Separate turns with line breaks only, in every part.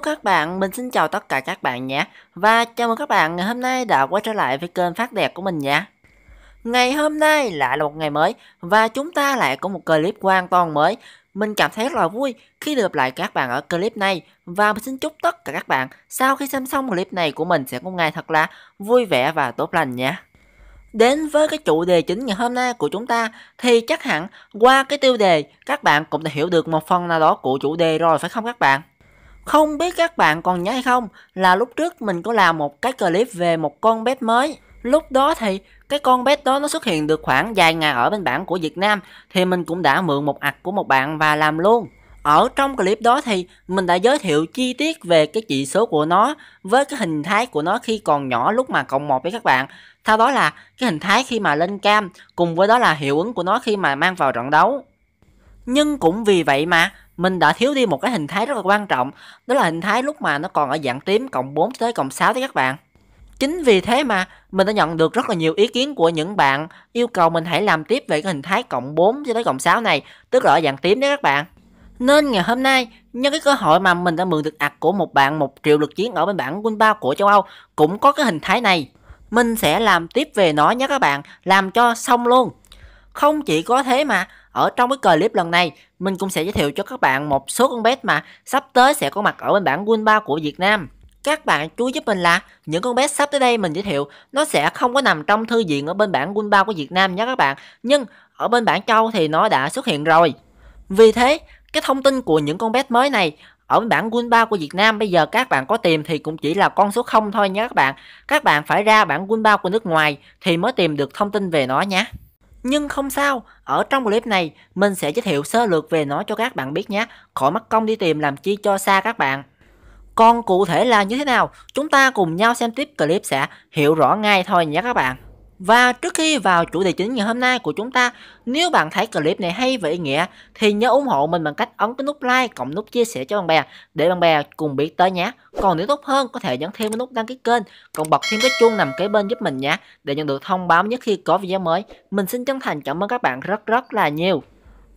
các bạn, mình xin chào tất cả các bạn nhé Và chào mừng các bạn ngày hôm nay đã quay trở lại với kênh Phát Đẹp của mình nhé Ngày hôm nay lại là một ngày mới Và chúng ta lại có một clip hoàn toàn mới Mình cảm thấy rất là vui khi được lại các bạn ở clip này Và mình xin chúc tất cả các bạn Sau khi xem xong clip này của mình sẽ có ngày thật là vui vẻ và tốt lành nhé Đến với cái chủ đề chính ngày hôm nay của chúng ta Thì chắc hẳn qua cái tiêu đề Các bạn cũng đã hiểu được một phần nào đó của chủ đề rồi phải không các bạn không biết các bạn còn nhớ hay không là lúc trước mình có làm một cái clip về một con bet mới. Lúc đó thì cái con bet đó nó xuất hiện được khoảng vài ngày ở bên bản của Việt Nam thì mình cũng đã mượn một ạc của một bạn và làm luôn. Ở trong clip đó thì mình đã giới thiệu chi tiết về cái chỉ số của nó với cái hình thái của nó khi còn nhỏ lúc mà cộng một với các bạn. Sau đó là cái hình thái khi mà lên cam cùng với đó là hiệu ứng của nó khi mà mang vào trận đấu. Nhưng cũng vì vậy mà mình đã thiếu đi một cái hình thái rất là quan trọng đó là hình thái lúc mà nó còn ở dạng tím cộng 4 tới cộng 6 đấy các bạn chính vì thế mà mình đã nhận được rất là nhiều ý kiến của những bạn yêu cầu mình hãy làm tiếp về cái hình thái cộng 4 cho tới cộng 6 này tức là ở dạng tím đấy các bạn nên ngày hôm nay nhân cái cơ hội mà mình đã mượn được ạc của một bạn một triệu lực chiến ở bên bản quân bao của châu Âu cũng có cái hình thái này mình sẽ làm tiếp về nó nhé các bạn làm cho xong luôn không chỉ có thế mà ở trong cái clip lần này, mình cũng sẽ giới thiệu cho các bạn một số con bet mà sắp tới sẽ có mặt ở bên bảng Win 3 của Việt Nam. Các bạn chú ý giúp mình là những con bet sắp tới đây mình giới thiệu nó sẽ không có nằm trong thư viện ở bên bảng Win 3 của Việt Nam nhé các bạn. Nhưng ở bên bảng châu thì nó đã xuất hiện rồi. Vì thế, cái thông tin của những con bet mới này ở bảng Win 3 của Việt Nam bây giờ các bạn có tìm thì cũng chỉ là con số 0 thôi nhé các bạn. Các bạn phải ra bảng Win 3 của nước ngoài thì mới tìm được thông tin về nó nhé. Nhưng không sao, ở trong clip này mình sẽ giới thiệu sơ lược về nó cho các bạn biết nhé, khỏi mất công đi tìm làm chi cho xa các bạn. Còn cụ thể là như thế nào, chúng ta cùng nhau xem tiếp clip sẽ hiểu rõ ngay thôi nhé các bạn. Và trước khi vào chủ đề chính ngày hôm nay của chúng ta, nếu bạn thấy clip này hay và ý nghĩa thì nhớ ủng hộ mình bằng cách ấn cái nút like cộng nút chia sẻ cho bạn bè để bạn bè cùng biết tới nhé. Còn nếu tốt hơn có thể nhấn thêm cái nút đăng ký kênh cộng bật thêm cái chuông nằm kế bên giúp mình nhé để nhận được thông báo nhất khi có video mới. Mình xin chân thành cảm ơn các bạn rất rất là nhiều.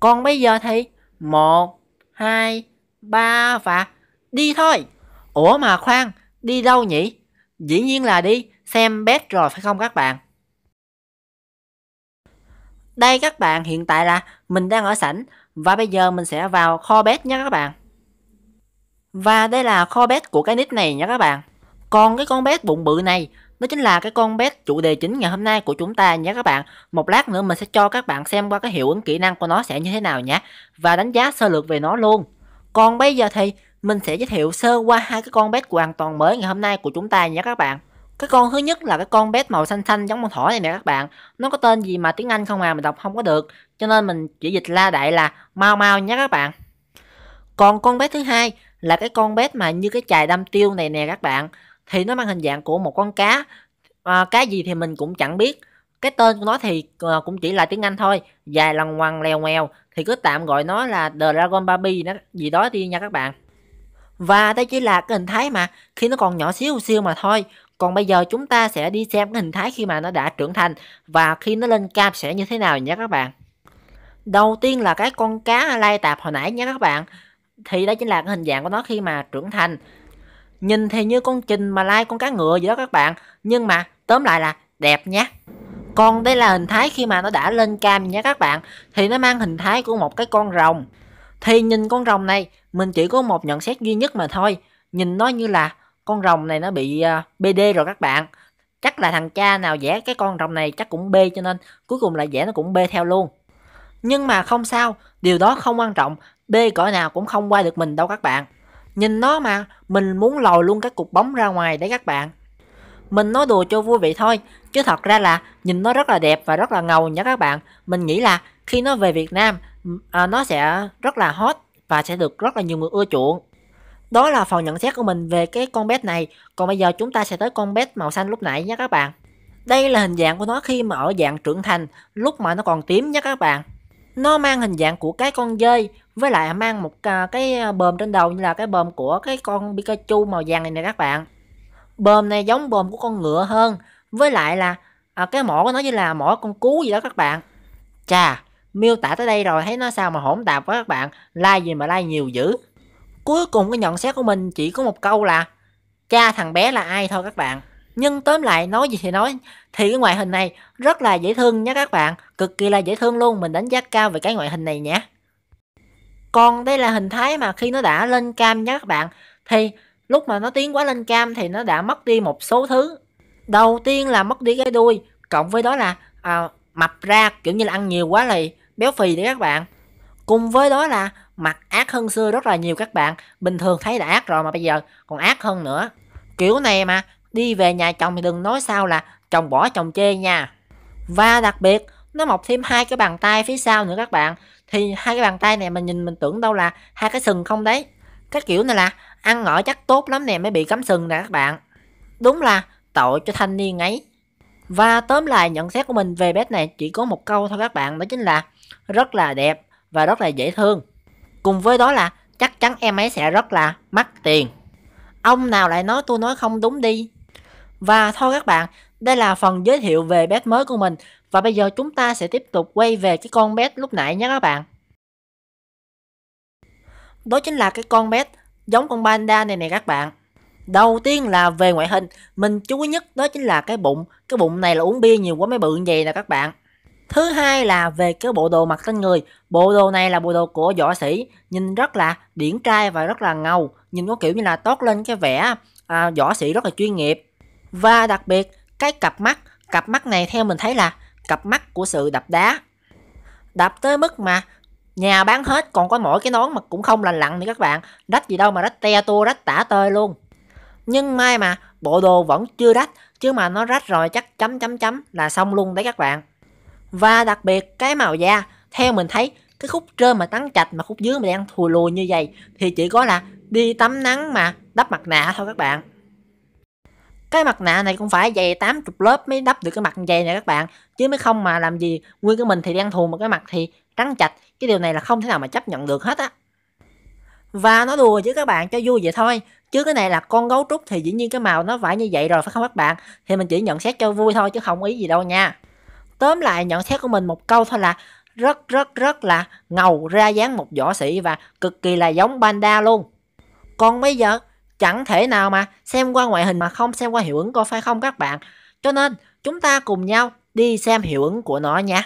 Còn bây giờ thì 1, 2, 3 và đi thôi. Ủa mà khoan, đi đâu nhỉ? Dĩ nhiên là đi xem bet rồi phải không các bạn? Đây các bạn, hiện tại là mình đang ở sảnh và bây giờ mình sẽ vào kho bed nha các bạn. Và đây là kho bed của cái nick này nha các bạn. Còn cái con bed bụng bự này, nó chính là cái con bed chủ đề chính ngày hôm nay của chúng ta nha các bạn. Một lát nữa mình sẽ cho các bạn xem qua cái hiệu ứng kỹ năng của nó sẽ như thế nào nhé và đánh giá sơ lược về nó luôn. Còn bây giờ thì mình sẽ giới thiệu sơ qua hai cái con bed hoàn toàn mới ngày hôm nay của chúng ta nhé các bạn cái con thứ nhất là cái con bé màu xanh xanh giống con thỏ này nè các bạn nó có tên gì mà tiếng anh không à mình đọc không có được cho nên mình chỉ dịch la đại là mau mau nhé các bạn còn con bé thứ hai là cái con bé mà như cái chài đâm tiêu này nè các bạn thì nó mang hình dạng của một con cá à, cá gì thì mình cũng chẳng biết cái tên của nó thì ờ, cũng chỉ là tiếng anh thôi dài lằng ngoằn lèo ngoèo thì cứ tạm gọi nó là The Dragon baby nó gì đó đi nha các bạn và đây chỉ là cái hình thái mà khi nó còn nhỏ xíu siêu mà thôi còn bây giờ chúng ta sẽ đi xem cái hình thái khi mà nó đã trưởng thành và khi nó lên cam sẽ như thế nào nhé các bạn. Đầu tiên là cái con cá lai tạp hồi nãy nhé các bạn. Thì đây chính là cái hình dạng của nó khi mà trưởng thành. Nhìn thì như con trình mà lai con cá ngựa vậy đó các bạn. Nhưng mà tóm lại là đẹp nhé. Còn đây là hình thái khi mà nó đã lên cam nhé các bạn. Thì nó mang hình thái của một cái con rồng. Thì nhìn con rồng này, mình chỉ có một nhận xét duy nhất mà thôi. Nhìn nó như là con rồng này nó bị à, bd rồi các bạn chắc là thằng cha nào vẽ cái con rồng này chắc cũng b cho nên cuối cùng là vẽ nó cũng b theo luôn nhưng mà không sao điều đó không quan trọng b cỡ nào cũng không qua được mình đâu các bạn nhìn nó mà mình muốn lòi luôn các cục bóng ra ngoài đấy các bạn mình nói đùa cho vui vị thôi chứ thật ra là nhìn nó rất là đẹp và rất là ngầu nha các bạn mình nghĩ là khi nó về việt nam à, nó sẽ rất là hot và sẽ được rất là nhiều người ưa chuộng đó là phần nhận xét của mình về cái con bét này. Còn bây giờ chúng ta sẽ tới con bét màu xanh lúc nãy nhé các bạn. Đây là hình dạng của nó khi mà ở dạng trưởng thành, lúc mà nó còn tím nhé các bạn. Nó mang hình dạng của cái con dơi, với lại mang một à, cái à, bờm trên đầu như là cái bờm của cái con Pikachu màu vàng này nè các bạn. Bờm này giống bờm của con ngựa hơn, với lại là à, cái mỏ của nó như là mỏ con cú gì đó các bạn. Chà, miêu tả tới đây rồi thấy nó sao mà hỗn tạp quá các bạn, like gì mà like nhiều dữ. Cuối cùng cái nhận xét của mình chỉ có một câu là cha thằng bé là ai thôi các bạn. Nhưng tóm lại nói gì thì nói Thì cái ngoại hình này rất là dễ thương nhé các bạn Cực kỳ là dễ thương luôn Mình đánh giá cao về cái ngoại hình này nhé Còn đây là hình thái mà khi nó đã lên cam nhé các bạn Thì lúc mà nó tiến quá lên cam Thì nó đã mất đi một số thứ Đầu tiên là mất đi cái đuôi Cộng với đó là à, mập ra Kiểu như là ăn nhiều quá là béo phì đấy các bạn Cùng với đó là mặt ác hơn xưa rất là nhiều các bạn bình thường thấy là ác rồi mà bây giờ còn ác hơn nữa kiểu này mà đi về nhà chồng thì đừng nói sao là chồng bỏ chồng chê nha và đặc biệt nó mọc thêm hai cái bàn tay phía sau nữa các bạn thì hai cái bàn tay này mình nhìn mình tưởng đâu là hai cái sừng không đấy cái kiểu này là ăn ở chắc tốt lắm nè mới bị cắm sừng nè các bạn đúng là tội cho thanh niên ấy và tóm lại nhận xét của mình về bé này chỉ có một câu thôi các bạn đó chính là rất là đẹp và rất là dễ thương Cùng với đó là chắc chắn em ấy sẽ rất là mắc tiền. Ông nào lại nói tôi nói không đúng đi. Và thôi các bạn, đây là phần giới thiệu về bét mới của mình. Và bây giờ chúng ta sẽ tiếp tục quay về cái con bét lúc nãy nhé các bạn. Đó chính là cái con bét giống con panda này nè các bạn. Đầu tiên là về ngoại hình, mình chú ý nhất đó chính là cái bụng. Cái bụng này là uống bia nhiều quá mới bự như vậy nè các bạn. Thứ hai là về cái bộ đồ mặc trên người. Bộ đồ này là bộ đồ của võ sĩ, nhìn rất là điển trai và rất là ngầu, nhìn có kiểu như là tốt lên cái vẻ à, võ sĩ rất là chuyên nghiệp. Và đặc biệt cái cặp mắt, cặp mắt này theo mình thấy là cặp mắt của sự đập đá. Đập tới mức mà nhà bán hết còn có mỗi cái nón mà cũng không lành lặn nữa các bạn. Rách gì đâu mà rách te tua, rách tả tơi luôn. Nhưng may mà bộ đồ vẫn chưa rách chứ mà nó rách rồi chắc chấm chấm chấm là xong luôn đấy các bạn. Và đặc biệt cái màu da Theo mình thấy cái khúc trên mà trắng chạch mà khúc dưới mà đang thùi lùi như vậy Thì chỉ có là đi tắm nắng mà đắp mặt nạ thôi các bạn cái mặt nạ này cũng phải dày 80 lớp mới đắp được cái mặt dày này các bạn chứ mới không mà làm gì nguyên cái mình thì đen thù mà cái mặt thì trắng chạch cái điều này là không thể nào mà chấp nhận được hết á và nó đùa chứ các bạn cho vui vậy thôi chứ cái này là con gấu trúc thì dĩ nhiên cái màu nó phải như vậy rồi phải không các bạn thì mình chỉ nhận xét cho vui thôi chứ không ý gì đâu nha tóm lại nhận xét của mình một câu thôi là rất rất rất là ngầu ra dáng một võ sĩ và cực kỳ là giống panda luôn còn bây giờ chẳng thể nào mà xem qua ngoại hình mà không xem qua hiệu ứng có phải không các bạn cho nên chúng ta cùng nhau đi xem hiệu ứng của nó nha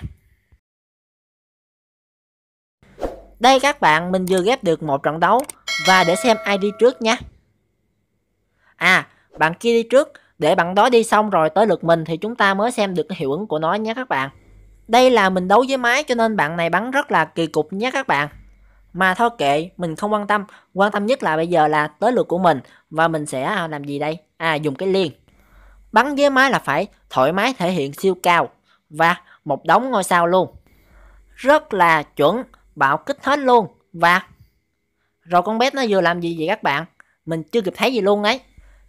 đây các bạn mình vừa ghép được một trận đấu và để xem ai đi trước nha à bạn kia đi trước để bạn đó đi xong rồi tới lượt mình thì chúng ta mới xem được cái hiệu ứng của nó nhé các bạn. Đây là mình đấu với máy cho nên bạn này bắn rất là kỳ cục nhé các bạn. Mà thôi kệ, mình không quan tâm. Quan tâm nhất là bây giờ là tới lượt của mình. Và mình sẽ à, làm gì đây? À, dùng cái liên. Bắn với máy là phải thoải mái thể hiện siêu cao. Và một đống ngôi sao luôn. Rất là chuẩn, bạo kích hết luôn. Và... Rồi con bé nó vừa làm gì vậy các bạn? Mình chưa kịp thấy gì luôn ấy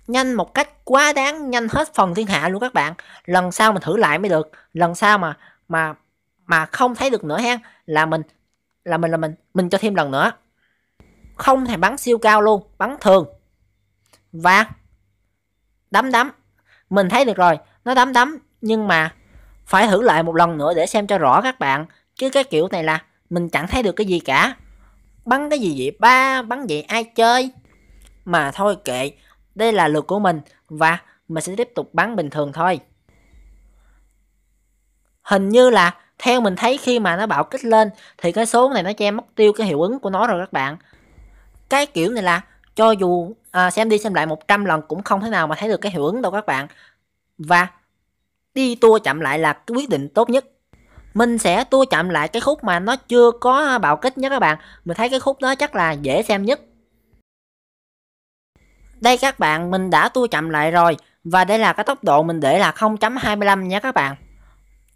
nhanh một cách quá đáng nhanh hết phần thiên hạ luôn các bạn lần sau mình thử lại mới được lần sau mà mà mà không thấy được nữa ha là mình là mình là mình mình cho thêm lần nữa không thể bắn siêu cao luôn bắn thường và đấm đấm mình thấy được rồi nó đấm đấm nhưng mà phải thử lại một lần nữa để xem cho rõ các bạn chứ cái kiểu này là mình chẳng thấy được cái gì cả bắn cái gì vậy ba bắn vậy ai chơi mà thôi kệ đây là lượt của mình và mình sẽ tiếp tục bắn bình thường thôi. Hình như là theo mình thấy khi mà nó bạo kích lên thì cái số này nó che mất tiêu cái hiệu ứng của nó rồi các bạn. Cái kiểu này là cho dù à, xem đi xem lại 100 lần cũng không thể nào mà thấy được cái hiệu ứng đâu các bạn. Và đi tua chậm lại là cái quyết định tốt nhất mình sẽ tua chậm lại cái khúc mà nó chưa có bạo kích nhé các bạn mình thấy cái khúc đó chắc là dễ xem nhất đây các bạn, mình đã tua chậm lại rồi và đây là cái tốc độ mình để là 0.25 nha các bạn.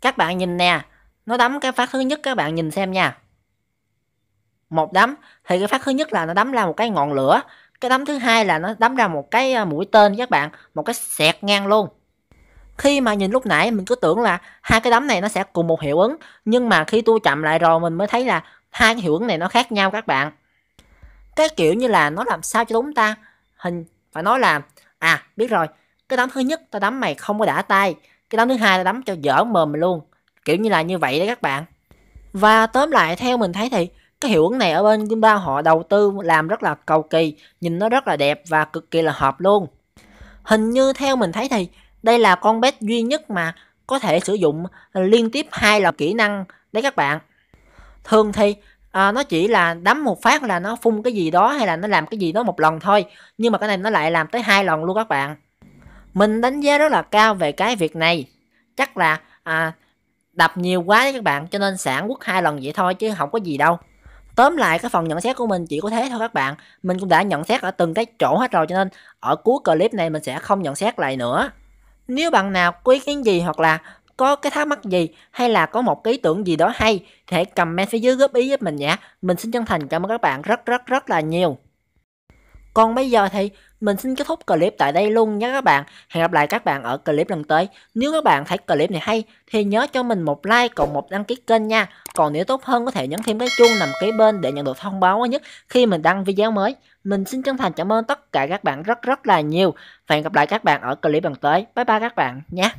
Các bạn nhìn nè, nó đấm cái phát thứ nhất các bạn nhìn xem nha. Một đấm thì cái phát thứ nhất là nó đấm ra một cái ngọn lửa, cái đấm thứ hai là nó đấm ra một cái à, mũi tên các bạn, một cái xẹt ngang luôn. Khi mà nhìn lúc nãy mình cứ tưởng là hai cái đấm này nó sẽ cùng một hiệu ứng, nhưng mà khi tua chậm lại rồi mình mới thấy là hai cái hiệu ứng này nó khác nhau các bạn. Cái kiểu như là nó làm sao cho đúng ta? hình phải nói là à biết rồi cái đấm thứ nhất tao đấm mày không có đã tay cái đấm thứ hai tao đấm cho dở mồm luôn kiểu như là như vậy đấy các bạn và tóm lại theo mình thấy thì cái hiệu ứng này ở bên Gimbao họ đầu tư làm rất là cầu kỳ nhìn nó rất là đẹp và cực kỳ là hợp luôn hình như theo mình thấy thì đây là con bét duy nhất mà có thể sử dụng liên tiếp hai là kỹ năng đấy các bạn thường thì à, nó chỉ là đấm một phát là nó phun cái gì đó hay là nó làm cái gì đó một lần thôi nhưng mà cái này nó lại làm tới hai lần luôn các bạn mình đánh giá rất là cao về cái việc này chắc là à, đập nhiều quá đấy các bạn cho nên sản quốc hai lần vậy thôi chứ không có gì đâu tóm lại cái phần nhận xét của mình chỉ có thế thôi các bạn mình cũng đã nhận xét ở từng cái chỗ hết rồi cho nên ở cuối clip này mình sẽ không nhận xét lại nữa nếu bạn nào có ý kiến gì hoặc là có cái thắc mắc gì hay là có một cái ý tưởng gì đó hay thì hãy comment phía dưới góp ý với mình nhé. Mình xin chân thành cảm ơn các bạn rất rất rất là nhiều. Còn bây giờ thì mình xin kết thúc clip tại đây luôn nhé các bạn. Hẹn gặp lại các bạn ở clip lần tới. Nếu các bạn thấy clip này hay thì nhớ cho mình một like cộng một đăng ký kênh nha. Còn nếu tốt hơn có thể nhấn thêm cái chuông nằm kế bên để nhận được thông báo nhất khi mình đăng video mới. Mình xin chân thành cảm ơn tất cả các bạn rất rất là nhiều. hẹn gặp lại các bạn ở clip lần tới. Bye bye các bạn nhé.